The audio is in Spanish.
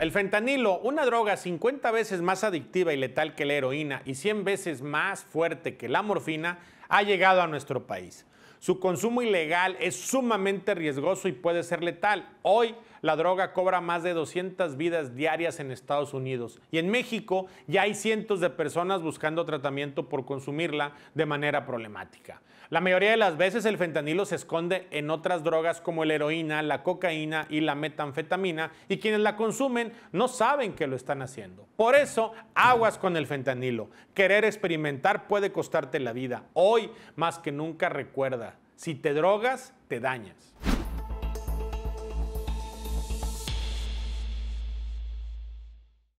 El fentanilo, una droga 50 veces más adictiva y letal que la heroína y 100 veces más fuerte que la morfina, ha llegado a nuestro país. Su consumo ilegal es sumamente riesgoso y puede ser letal. Hoy la droga cobra más de 200 vidas diarias en Estados Unidos y en México ya hay cientos de personas buscando tratamiento por consumirla de manera problemática. La mayoría de las veces el fentanilo se esconde en otras drogas como la heroína, la cocaína y la metanfetamina y quienes la consumen no saben que lo están haciendo. Por eso, aguas con el fentanilo. Querer experimentar puede costarte la vida. Hoy más que nunca recuerda, si te drogas, te dañas.